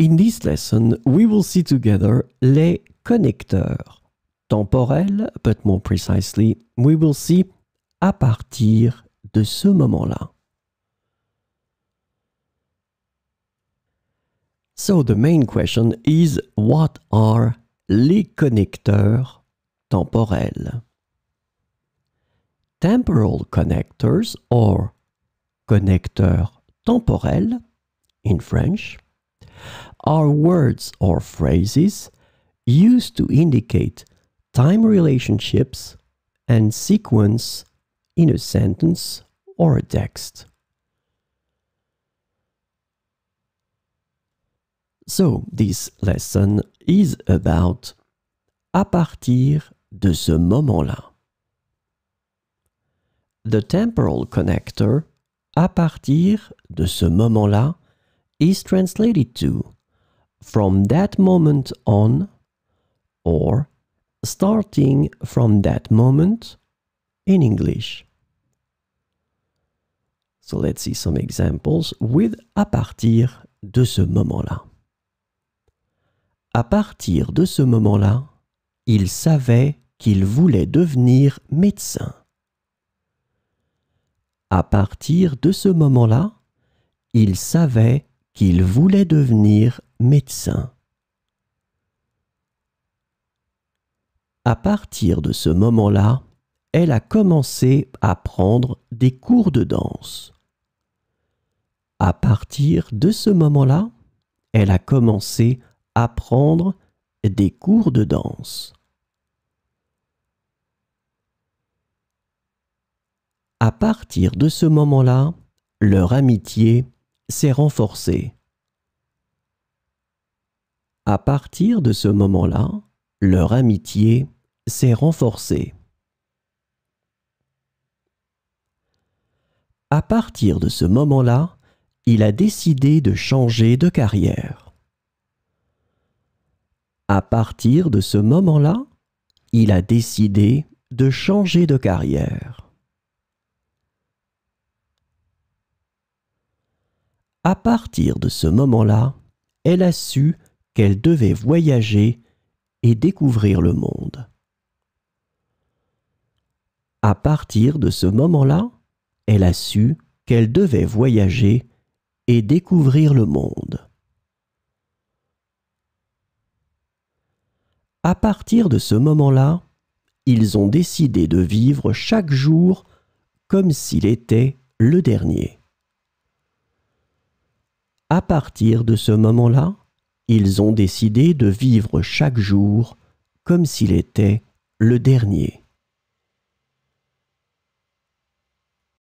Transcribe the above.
In this lesson, we will see together les connecteurs. Temporels, but more precisely, we will see à partir de ce moment-là. So the main question is what are les connecteurs temporels? Temporal connectors or connecteurs temporels in French are words or phrases used to indicate time relationships and sequence in a sentence or a text. So, this lesson is about à partir de ce moment-là. The temporal connector à partir de ce moment-là is translated to from that moment on or starting from that moment in English. So let's see some examples with à partir de ce moment-là. À partir de ce moment-là, il savait qu'il voulait devenir médecin. À partir de ce moment-là, il savait qu'il voulait devenir médecin. À partir de ce moment-là, elle a commencé à prendre des cours de danse. À partir de ce moment-là, elle a commencé à prendre des cours de danse. À partir de ce moment-là, leur amitié s'est renforcée. À partir de ce moment-là, leur amitié s'est renforcée. À partir de ce moment-là, il a décidé de changer de carrière. À partir de ce moment-là, il a décidé de changer de carrière. À partir de ce moment-là, elle a su qu'elle devait voyager et découvrir le monde. À partir de ce moment-là, elle a su qu'elle devait voyager et découvrir le monde. À partir de ce moment-là, ils ont décidé de vivre chaque jour comme s'il était le dernier. À partir de ce moment-là, ils ont décidé de vivre chaque jour comme s'il était le dernier.